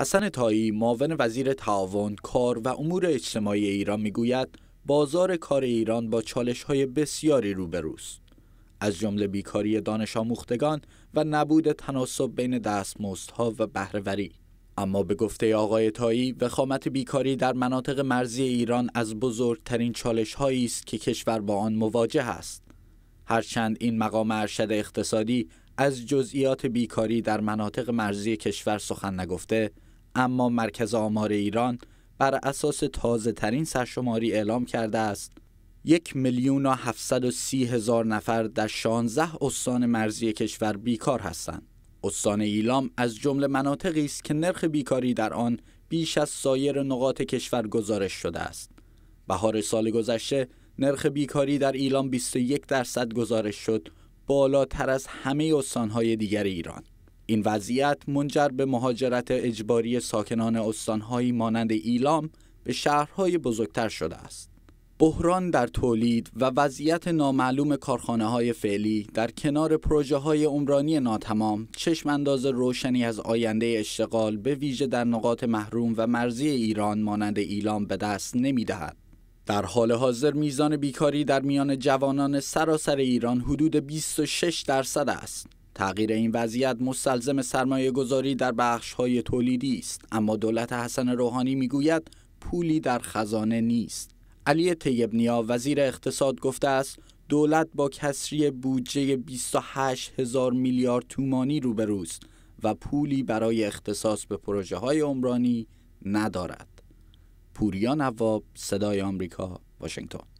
حسن تایی معاون وزیر تعاون کار و امور اجتماعی ایران میگوید بازار کار ایران با چالش های بسیاری روبروست از جمله بیکاری دانش آموختگان و نبود تناسب بین دستمزدها و بهرهوری اما به گفته آقای تایی وخامت بیکاری در مناطق مرزی ایران از بزرگترین چالش هایی است که کشور با آن مواجه است هرچند این مقام ارشد اقتصادی از جزئیات بیکاری در مناطق مرزی کشور سخن نگفته اما مرکز آمار ایران بر اساس تازه ترین سرشماری اعلام کرده است یک میلیون و سی هزار نفر در 16 استان مرزی کشور بیکار هستند. استان ایلام از جمله مناطقی است که نرخ بیکاری در آن بیش از سایر نقاط کشور گزارش شده است. بهار سال گذشته نرخ بیکاری در ایلام 21 درصد گزارش شد، بالاتر از همه استانهای دیگر ایران. این وضعیت منجر به مهاجرت اجباری ساکنان استانهایی مانند ایلام به شهرهای بزرگتر شده است. بحران در تولید و وضعیت نامعلوم کارخانه های فعلی در کنار پروژه های عمرانی ناتمام چشم انداز روشنی از آینده اشتغال به ویژه در نقاط محروم و مرزی ایران مانند ایلام به دست نمی دهد. در حال حاضر میزان بیکاری در میان جوانان سراسر ایران حدود 26 درصد است تغییر این وضعیت مستلزم سرمایه گذاری در بخش های تولیدی است اما دولت حسن روحانی گوید پولی در خزانه نیست علی طیب نیا وزیر اقتصاد گفته است دولت با کسری بودجه 28 هزار میلیارد تومانی روبروست و پولی برای اختصاص به پروژه های عمرانی ندارد پوریان نواب صدای آمریکا واشنگتن